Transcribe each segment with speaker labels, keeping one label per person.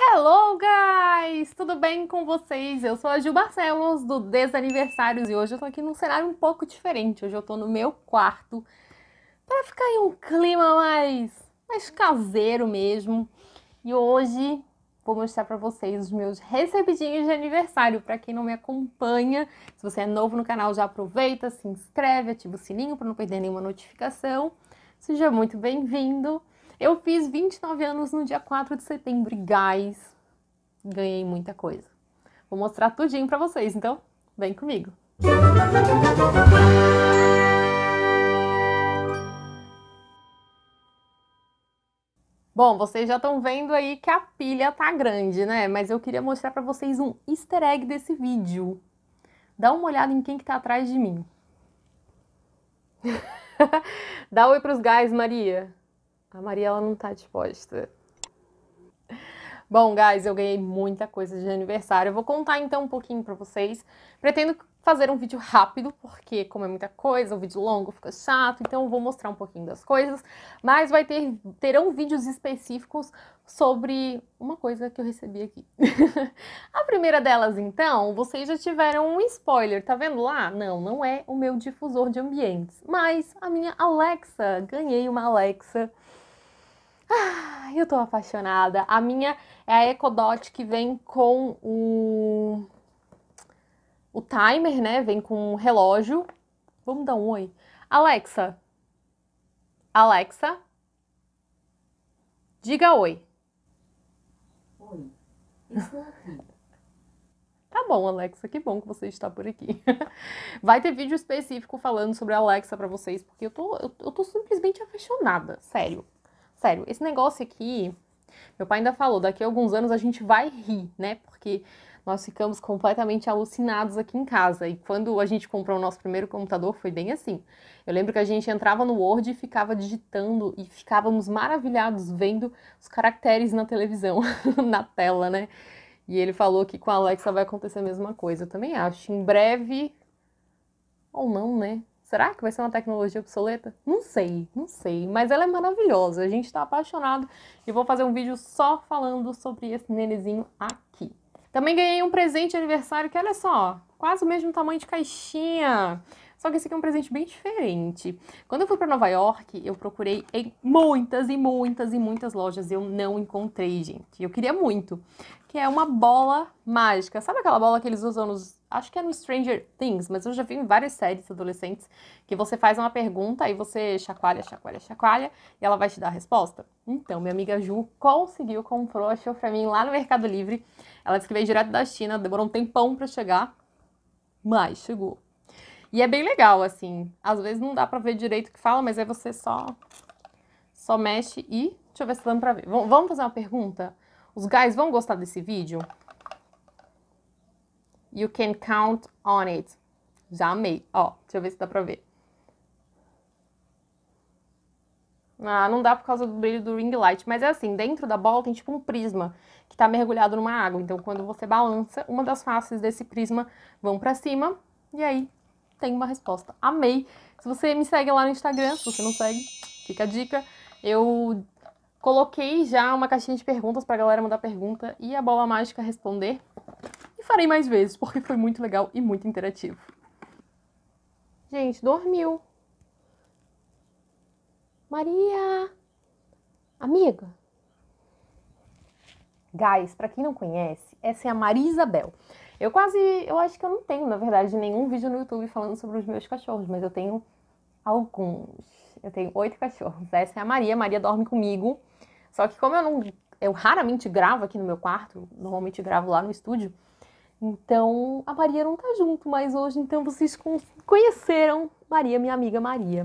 Speaker 1: Hello, guys! Tudo bem com vocês? Eu sou a Gil Barcelos do Desaniversários e hoje eu tô aqui num cenário um pouco diferente. Hoje eu tô no meu quarto para ficar em um clima mais, mais caseiro mesmo. E hoje vou mostrar para vocês os meus recebidinhos de aniversário. Para quem não me acompanha, se você é novo no canal, já aproveita, se inscreve, ativa o sininho para não perder nenhuma notificação. Seja muito bem-vindo. Eu fiz 29 anos no dia 4 de setembro guys, ganhei muita coisa. Vou mostrar tudinho para vocês, então vem comigo. Bom, vocês já estão vendo aí que a pilha tá grande, né? Mas eu queria mostrar para vocês um easter egg desse vídeo. Dá uma olhada em quem que tá atrás de mim. Dá oi pros guys, Maria. A Maria ela não tá disposta. Bom, guys, eu ganhei muita coisa de aniversário. Eu vou contar então um pouquinho para vocês. Pretendo fazer um vídeo rápido, porque como é muita coisa, o vídeo longo fica chato, então eu vou mostrar um pouquinho das coisas, mas vai ter terão vídeos específicos sobre uma coisa que eu recebi aqui. a primeira delas, então, vocês já tiveram um spoiler, tá vendo lá? Não, não é o meu difusor de ambientes, mas a minha Alexa, ganhei uma Alexa ah, eu tô apaixonada. A minha é a Ecodot que vem com o o timer, né? Vem com um relógio. Vamos dar um oi. Alexa. Alexa. Diga oi. Oi. Tá bom, Alexa, que bom que você está por aqui. Vai ter vídeo específico falando sobre a Alexa para vocês, porque eu tô, eu, eu tô simplesmente apaixonada, sério. Sério, esse negócio aqui, meu pai ainda falou, daqui a alguns anos a gente vai rir, né? Porque nós ficamos completamente alucinados aqui em casa. E quando a gente comprou o nosso primeiro computador, foi bem assim. Eu lembro que a gente entrava no Word e ficava digitando e ficávamos maravilhados vendo os caracteres na televisão, na tela, né? E ele falou que com a Alexa vai acontecer a mesma coisa. Eu também acho. Em breve. Ou não, né? Será que vai ser uma tecnologia obsoleta? Não sei, não sei, mas ela é maravilhosa, a gente está apaixonado e vou fazer um vídeo só falando sobre esse nenezinho aqui. Também ganhei um presente de aniversário que, olha só, quase o mesmo tamanho de caixinha. Só que esse aqui é um presente bem diferente. Quando eu fui para Nova York, eu procurei em muitas e muitas e muitas lojas e eu não encontrei, gente. Eu queria muito. Que é uma bola mágica. Sabe aquela bola que eles usam nos Acho que é no Stranger Things, mas eu já vi em várias séries adolescentes que você faz uma pergunta e você chacoalha, chacoalha, chacoalha e ela vai te dar a resposta. Então, minha amiga Ju conseguiu, comprou, achou pra mim lá no Mercado Livre. Ela disse que veio direto da China, demorou um tempão pra chegar, mas chegou. E é bem legal, assim. Às vezes não dá pra ver direito o que fala, mas aí você só, só mexe e. Deixa eu ver se dá pra ver. Vamos fazer uma pergunta? Os guys vão gostar desse vídeo? You can count on it. Já amei. Ó, deixa eu ver se dá pra ver. Ah, não dá por causa do brilho do ring light, mas é assim, dentro da bola tem tipo um prisma que tá mergulhado numa água. Então, quando você balança, uma das faces desse prisma vão para cima e aí tem uma resposta. Amei. Se você me segue lá no Instagram, se você não segue, fica a dica. Eu coloquei já uma caixinha de perguntas pra galera mandar pergunta e a bola mágica responder farei mais vezes, porque foi muito legal e muito interativo. Gente, dormiu. Maria! Amiga! Guys, para quem não conhece, essa é a Maria Isabel. Eu quase, eu acho que eu não tenho, na verdade, nenhum vídeo no YouTube falando sobre os meus cachorros, mas eu tenho alguns. Eu tenho oito cachorros. Essa é a Maria, Maria dorme comigo. Só que como eu não, eu raramente gravo aqui no meu quarto, normalmente gravo lá no estúdio, então a Maria não tá junto, mas hoje então vocês conheceram Maria, minha amiga Maria.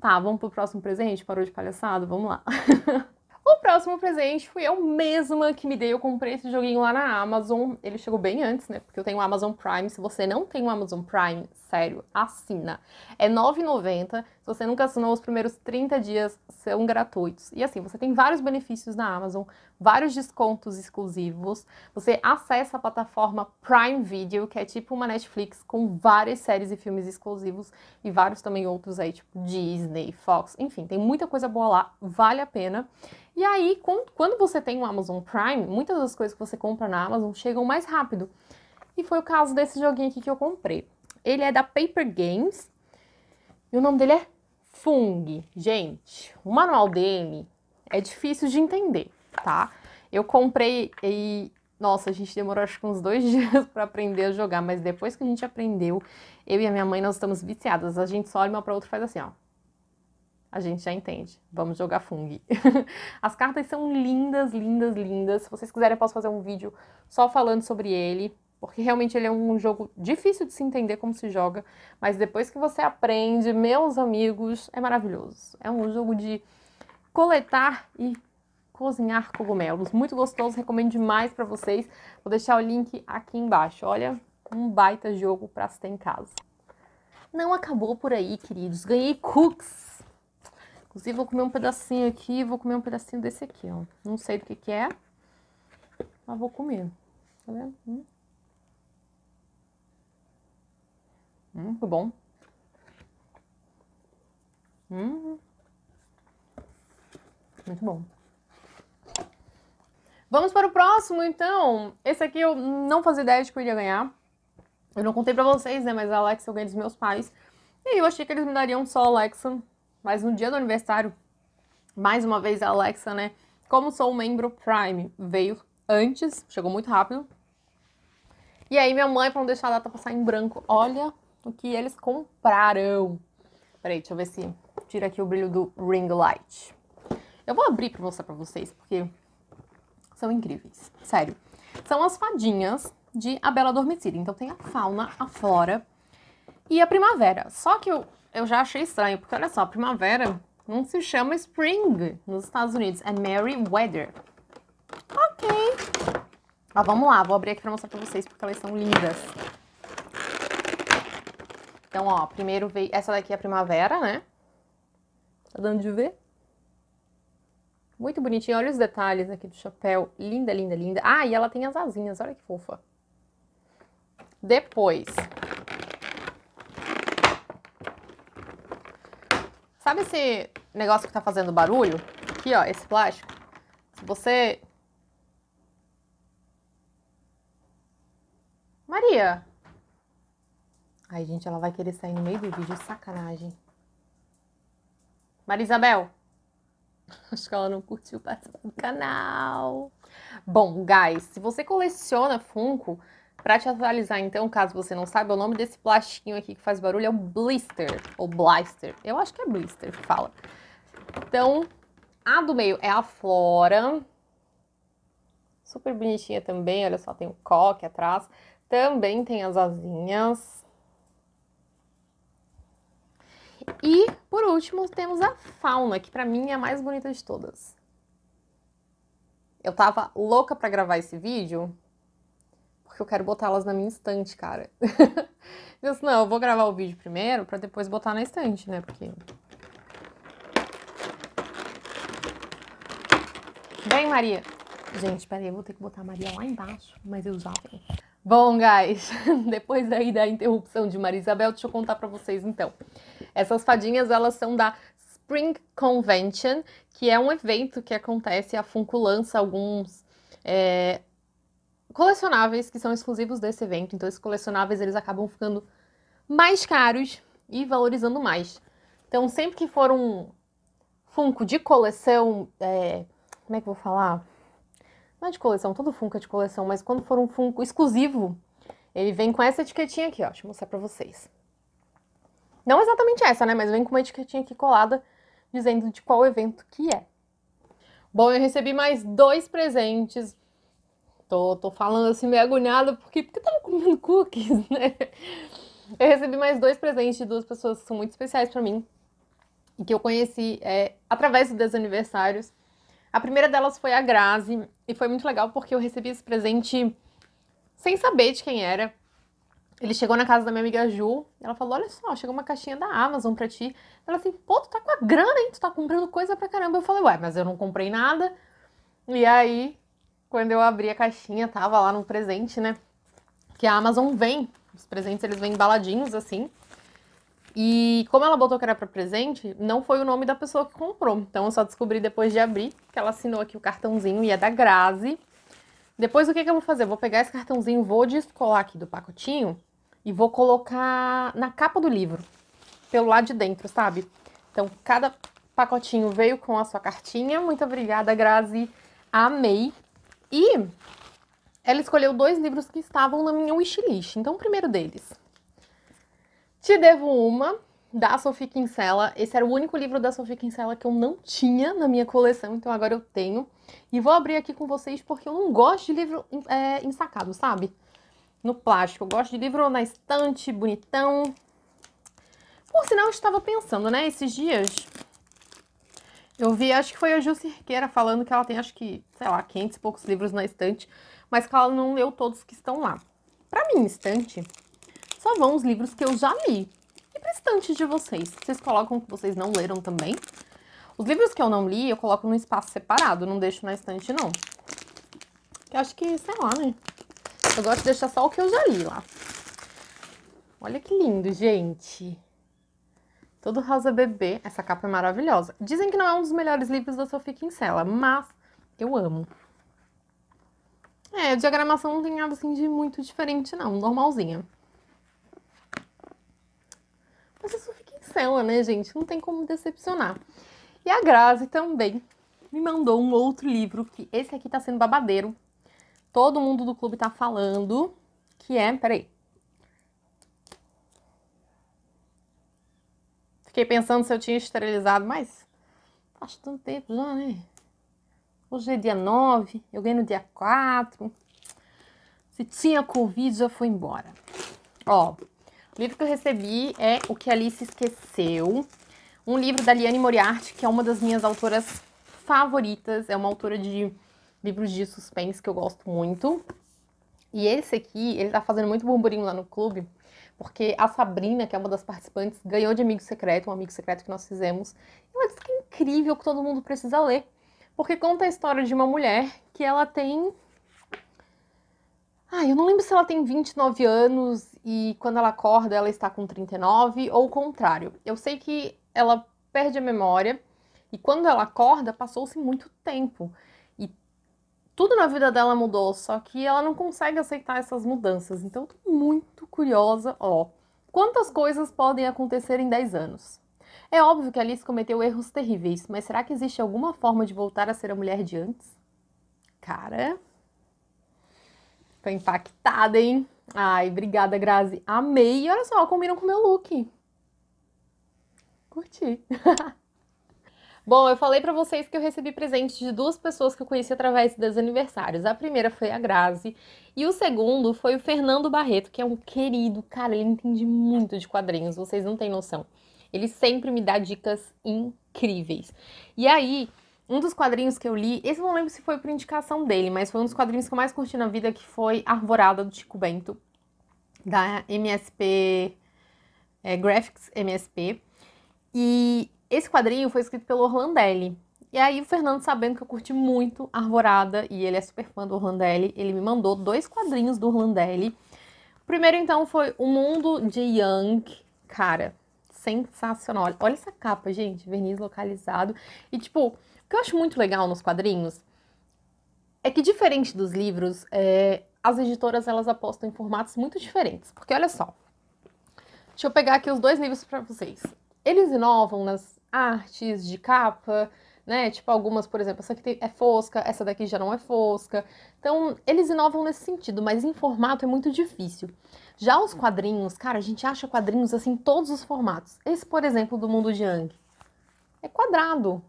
Speaker 1: Tá, vamos pro próximo presente? Parou de palhaçada? Vamos lá. o próximo presente fui eu mesma que me dei. Eu comprei esse joguinho lá na Amazon. Ele chegou bem antes, né? Porque eu tenho o Amazon Prime. Se você não tem o Amazon Prime, sério, assina. É R$ 9,90. Se você nunca assinou, os primeiros 30 dias são gratuitos. E assim, você tem vários benefícios na Amazon, vários descontos exclusivos. Você acessa a plataforma Prime Video, que é tipo uma Netflix com várias séries e filmes exclusivos e vários também outros aí, tipo Disney, Fox, enfim, tem muita coisa boa lá, vale a pena. E aí, quando você tem um Amazon Prime, muitas das coisas que você compra na Amazon chegam mais rápido. E foi o caso desse joguinho aqui que eu comprei. Ele é da Paper Games. E o nome dele é Fung. Gente, o manual dele é difícil de entender, tá? Eu comprei e. Nossa, a gente demorou acho que uns dois dias para aprender a jogar, mas depois que a gente aprendeu, eu e a minha mãe nós estamos viciadas. A gente só olha uma para outra e faz assim, ó a gente já entende. Vamos jogar Fung. As cartas são lindas, lindas, lindas. Se vocês quiserem, eu posso fazer um vídeo só falando sobre ele porque realmente ele é um jogo difícil de se entender como se joga, mas depois que você aprende, meus amigos, é maravilhoso. É um jogo de coletar e cozinhar cogumelos, muito gostoso, recomendo demais para vocês. Vou deixar o link aqui embaixo. Olha, um baita jogo para se ter em casa. Não acabou por aí, queridos. Ganhei cookies. Inclusive, vou comer um pedacinho aqui, vou comer um pedacinho desse aqui, ó. Não sei do que que é, mas vou comer. Tá vendo? Hum. Muito hum, bom. Hum. Muito bom. Vamos para o próximo, então. Esse aqui eu não fazia ideia de que eu iria ganhar. Eu não contei pra vocês, né? Mas a Alexa eu ganhei dos meus pais. E eu achei que eles me dariam só a Alexa. Mas no dia do aniversário, mais uma vez a Alexa, né? Como sou um membro Prime, veio antes, chegou muito rápido. E aí minha mãe, pra não deixar a data passar em branco, olha o que eles compraram. Peraí, deixa eu ver se tira aqui o brilho do ring light. Eu vou abrir para mostrar para vocês, porque são incríveis, sério. São as fadinhas de A Bela Adormecida. Então tem a fauna, a flora e a primavera. Só que eu, eu já achei estranho, porque olha só, a primavera não se chama Spring nos Estados Unidos, é Merry Weather. Ok. Mas vamos lá, vou abrir aqui para mostrar para vocês, porque elas são lindas. Então, ó, primeiro veio... Essa daqui é a primavera, né? Tá dando de ver? Muito bonitinho. Olha os detalhes aqui do chapéu. Linda, linda, linda. Ah, e ela tem as asinhas. Olha que fofa. Depois. Sabe esse negócio que tá fazendo barulho? Aqui, ó, esse plástico. Se você... Maria, Ai, gente, ela vai querer sair no meio do vídeo, sacanagem. Marisabel! Acho que ela não curtiu participar do canal. Bom, guys, se você coleciona Funko, para te atualizar então, caso você não saiba, o nome desse plástico aqui que faz barulho é o blister, ou blister. Eu acho que é blister que fala. Então, a do meio é a Flora. Super bonitinha também, olha só, tem o coque atrás. Também tem as asinhas. E, por último, temos a fauna, que para mim é a mais bonita de todas. Eu tava louca para gravar esse vídeo, porque eu quero botar elas na minha estante, cara. eu disse, não, eu vou gravar o vídeo primeiro para depois botar na estante, né? Porque Vem, Maria. Gente, peraí, eu vou ter que botar a Maria lá embaixo, mas eu já venho. Bom, guys, depois daí da interrupção de Maria Isabel, deixa eu contar pra vocês, então. Essas fadinhas, elas são da Spring Convention, que é um evento que acontece, a Funko lança alguns é, colecionáveis que são exclusivos desse evento. Então, esses colecionáveis, eles acabam ficando mais caros e valorizando mais. Então, sempre que for um Funko de coleção, é, como é que eu vou falar? Não é de coleção, todo Funko é de coleção, mas quando for um Funko exclusivo, ele vem com essa etiquetinha aqui, ó. Deixa eu mostrar pra vocês. Não exatamente essa, né? Mas vem com uma etiquetinha aqui colada dizendo de qual evento que é. Bom, eu recebi mais dois presentes. Tô, tô falando assim meio agoniada porque, porque tava comendo cookies, né? Eu recebi mais dois presentes de duas pessoas que são muito especiais para mim e que eu conheci é, através dos aniversários. A primeira delas foi a Grazi e foi muito legal porque eu recebi esse presente sem saber de quem era. Ele chegou na casa da minha amiga Ju, ela falou: Olha só, chegou uma caixinha da Amazon pra ti. Ela assim, pô, tu tá com a grana, hein? Tu tá comprando coisa pra caramba. Eu falei, ué, mas eu não comprei nada. E aí, quando eu abri a caixinha, tava lá no presente, né? Que a Amazon vem. Os presentes eles vêm embaladinhos assim. E como ela botou que era para presente, não foi o nome da pessoa que comprou. Então eu só descobri depois de abrir que ela assinou aqui o cartãozinho e é da Grazi. Depois, o que, que eu vou fazer? Eu vou pegar esse cartãozinho, vou descolar aqui do pacotinho e vou colocar na capa do livro, pelo lado de dentro, sabe? Então, cada pacotinho veio com a sua cartinha. Muito obrigada, Grazi. Amei. E ela escolheu dois livros que estavam na minha wishlist. Então, o primeiro deles, Te Devo Uma, da Sophie Kinsella. Esse era o único livro da Sophie Kinsella que eu não tinha na minha coleção, então agora eu tenho. E vou abrir aqui com vocês porque eu não gosto de livro é, ensacado, sabe? No plástico. Eu gosto de livro na estante, bonitão. Por sinal, eu estava pensando, né? Esses dias eu vi, acho que foi a Ju Cirqueira falando que ela tem, acho que, sei lá, 500 e poucos livros na estante, mas que ela não leu todos que estão lá. Pra mim estante, só vão os livros que eu já li. E pra estante de vocês? Vocês colocam que vocês não leram também? Os livros que eu não li, eu coloco num espaço separado, não deixo na estante, não. Eu acho que, sei lá, né? Eu gosto de deixar só o que eu já li lá. Olha que lindo, gente. Todo rosa bebê. Essa capa é maravilhosa. Dizem que não é um dos melhores livros da Sofia Kinsella, mas eu amo. É, a diagramação não tem nada assim de muito diferente, não. Normalzinha. Mas a é Sofia Kinsella, né, gente? Não tem como decepcionar. E a Grazi também me mandou um outro livro, que esse aqui tá sendo babadeiro. Todo mundo do clube tá falando, que é, peraí. Fiquei pensando se eu tinha esterilizado, mas faz tanto tempo já, né? Hoje é dia 9, eu ganhei no dia 4. Se tinha Covid, já foi embora. Ó, o livro que eu recebi é O que Alice Esqueceu, um livro da Liane Moriarty, que é uma das minhas autoras favoritas, é uma autora de livros de suspense que eu gosto muito. E esse aqui, ele tá fazendo muito burburinho lá no clube, porque a Sabrina, que é uma das participantes, ganhou de Amigo Secreto, um Amigo Secreto que nós fizemos. E ela disse que é incrível que todo mundo precisa ler, porque conta a história de uma mulher que ela tem... Ah, eu não lembro se ela tem 29 anos e quando ela acorda ela está com 39 ou o contrário. Eu sei que ela perde a memória e quando ela acorda, passou-se muito tempo. E tudo na vida dela mudou, só que ela não consegue aceitar essas mudanças. Então, eu tô muito curiosa, ó. Quantas coisas podem acontecer em 10 anos? É óbvio que Alice cometeu erros terríveis, mas será que existe alguma forma de voltar a ser a mulher de antes? Cara, tô impactada, hein? Ai, obrigada, Grazi. Amei. E olha só, combinam com o meu look curti. Bom, eu falei para vocês que eu recebi presente de duas pessoas que eu conheci através dos aniversários. A primeira foi a Grazi e o segundo foi o Fernando Barreto, que é um querido, cara, ele entende muito de quadrinhos, vocês não têm noção. Ele sempre me dá dicas incríveis. E aí, um dos quadrinhos que eu li, esse eu não lembro se foi por indicação dele, mas foi um dos quadrinhos que eu mais curti na vida, que foi Arvorada do Tico Bento, da MSP é, Graphics MSP. E esse quadrinho foi escrito pelo Orlandelli. E aí o Fernando, sabendo que eu curti muito Arvorada, e ele é super fã do Orlandelli, ele me mandou dois quadrinhos do Orlandelli. O primeiro, então, foi O Mundo de Young. Cara, sensacional. Olha essa capa, gente, verniz localizado. E, tipo, o que eu acho muito legal nos quadrinhos é que, diferente dos livros, é, as editoras, elas apostam em formatos muito diferentes. Porque, olha só, deixa eu pegar aqui os dois livros para vocês eles inovam nas artes de capa, né? Tipo, algumas, por exemplo, essa aqui é fosca, essa daqui já não é fosca. Então, eles inovam nesse sentido, mas em formato é muito difícil. Já os quadrinhos, cara, a gente acha quadrinhos assim em todos os formatos. Esse, por exemplo, do Mundo de Yang. É quadrado.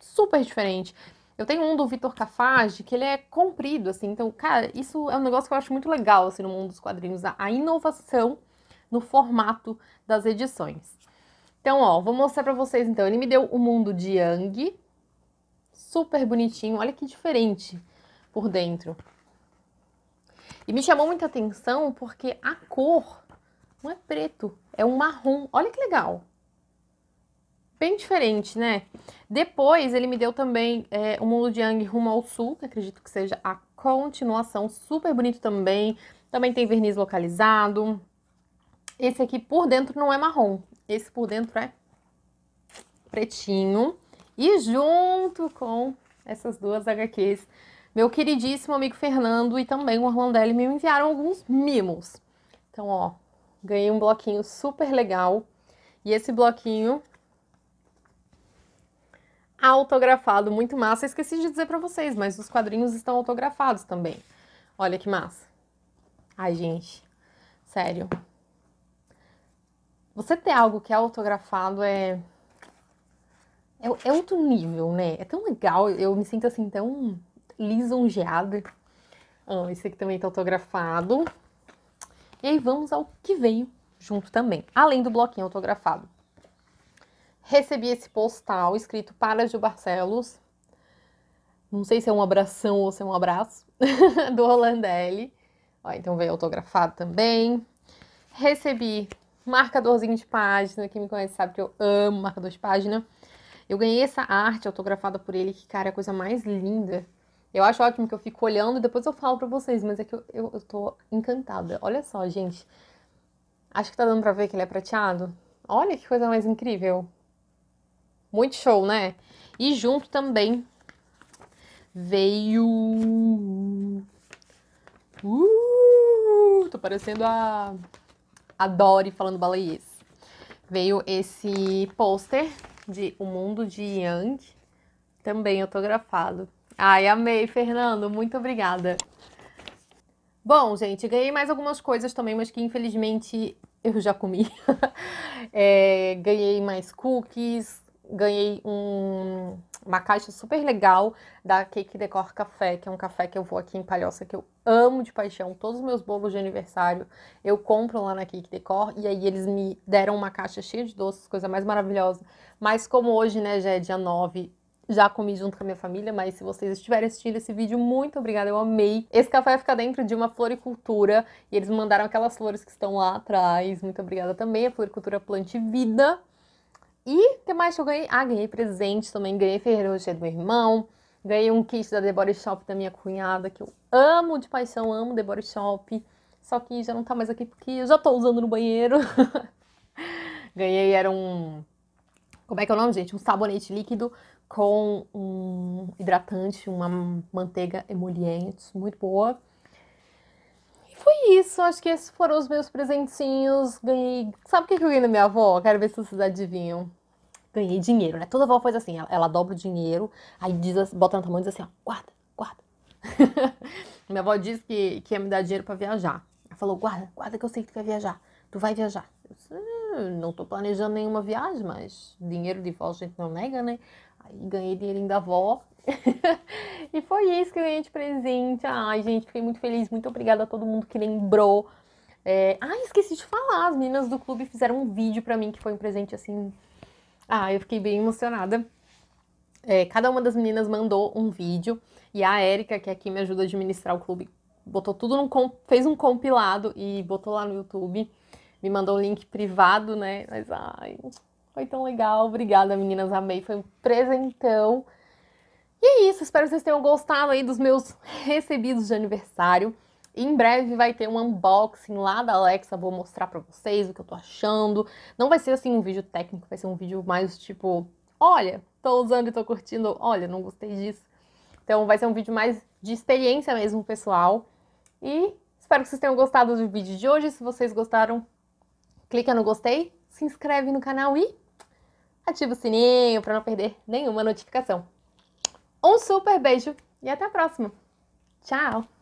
Speaker 1: Super diferente. Eu tenho um do Vitor Cafage, que ele é comprido, assim. Então, cara, isso é um negócio que eu acho muito legal, assim, no mundo dos quadrinhos. A inovação no formato das edições. Então, ó, vou mostrar para vocês então. Ele me deu o mundo de Yang, super bonitinho, olha que diferente por dentro. E me chamou muita atenção porque a cor não é preto, é um marrom. Olha que legal. Bem diferente, né? Depois ele me deu também é, o mundo de Yang rumo ao sul, que acredito que seja a continuação, super bonito também. Também tem verniz localizado. Esse aqui por dentro não é marrom, esse por dentro é pretinho. E junto com essas duas HQs, meu queridíssimo amigo Fernando e também o Orlandelli me enviaram alguns mimos. Então, ó, ganhei um bloquinho super legal. E esse bloquinho autografado, muito massa. esqueci de dizer para vocês, mas os quadrinhos estão autografados também. Olha que massa. Ai, gente. Sério você ter algo que é autografado é. É, é outro nível, né? É tão legal, eu me sinto assim tão lisonjeada. esse aqui também tá autografado. E aí vamos ao que veio junto também, além do bloquinho autografado. Recebi esse postal escrito para Gil Barcelos. Não sei se é um abração ou se é um abraço do Holandelli. Ó, então veio autografado também. Recebi marcadorzinho de página. Quem me conhece sabe que eu amo marcador de página. Eu ganhei essa arte autografada por ele, que, cara, é a coisa mais linda. Eu acho ótimo que eu fico olhando, e depois eu falo pra vocês, mas é que eu, eu, eu tô encantada. Olha só, gente. Acho que tá dando pra ver que ele é prateado. Olha que coisa mais incrível. Muito show, né? E junto também veio. Uh, tô parecendo a adore falando baleias. Veio esse pôster de O Mundo de Yang, também autografado. Ai, amei, Fernando, muito obrigada. Bom, gente, ganhei mais algumas coisas também, mas que infelizmente eu já comi. é, ganhei mais cookies, ganhei um uma caixa super legal da Cake Decor Café, que é um café que eu vou aqui em Palhoça, que eu amo de paixão. Todos os meus bolos de aniversário eu compro lá na Cake Decor, e aí eles me deram uma caixa cheia de doces, coisa mais maravilhosa. Mas como hoje, né, já é dia 9, já comi junto com a minha família, mas se vocês estiverem assistindo esse vídeo, muito obrigada, eu amei. Esse café fica dentro de uma floricultura e eles mandaram aquelas flores que estão lá atrás. Muito obrigada também, a floricultura Plante Vida. E o que mais que eu ganhei? Ah, ganhei presente também, ganhei Ferreiro Rocher do meu irmão, ganhei um kit da The Body Shop da minha cunhada, que eu amo de paixão, amo The Body Shop, só que já não tá mais aqui porque eu já tô usando no banheiro. ganhei, era um. Como é que é o nome, gente? Um sabonete líquido com um hidratante, uma manteiga emoliente, muito boa isso, acho que esses foram os meus presentinhos. Ganhei. Sabe o que eu ganhei da minha avó? Quero ver se vocês adivinham. Ganhei dinheiro, né? Toda avó faz assim, ela, ela dobra o dinheiro, aí diz, bota na tua mão e diz assim, ó, guarda, guarda. minha avó disse que, que ia me dar dinheiro para viajar. Ela falou, guarda, guarda que eu sei que tu quer viajar. Tu vai viajar. Eu disse, hum, não tô planejando nenhuma viagem, mas dinheiro de volta a gente não nega, né? Aí ganhei dinheirinho da avó e foi isso que eu ganhei de presente. Ai, gente, fiquei muito feliz. Muito obrigada a todo mundo que lembrou. É... Ai, esqueci de falar. As meninas do clube fizeram um vídeo para mim que foi um presente assim. Ah, eu fiquei bem emocionada. É, cada uma das meninas mandou um vídeo e a Érica, que aqui é me ajuda a administrar o clube, botou tudo num fez um compilado e botou lá no YouTube. Me mandou o um link privado, né? Mas ai, foi tão legal. Obrigada, meninas, amei. Foi um presentão. E é isso, espero que vocês tenham gostado aí dos meus recebidos de aniversário. Em breve vai ter um unboxing lá da Alexa, vou mostrar pra vocês o que eu tô achando. Não vai ser assim um vídeo técnico, vai ser um vídeo mais tipo, olha, tô usando e tô curtindo, olha, não gostei disso. Então vai ser um vídeo mais de experiência mesmo, pessoal. E espero que vocês tenham gostado do vídeo de hoje. Se vocês gostaram, clica no gostei, se inscreve no canal e ativa o sininho para não perder nenhuma notificação. Um super beijo e até a próxima. Tchau!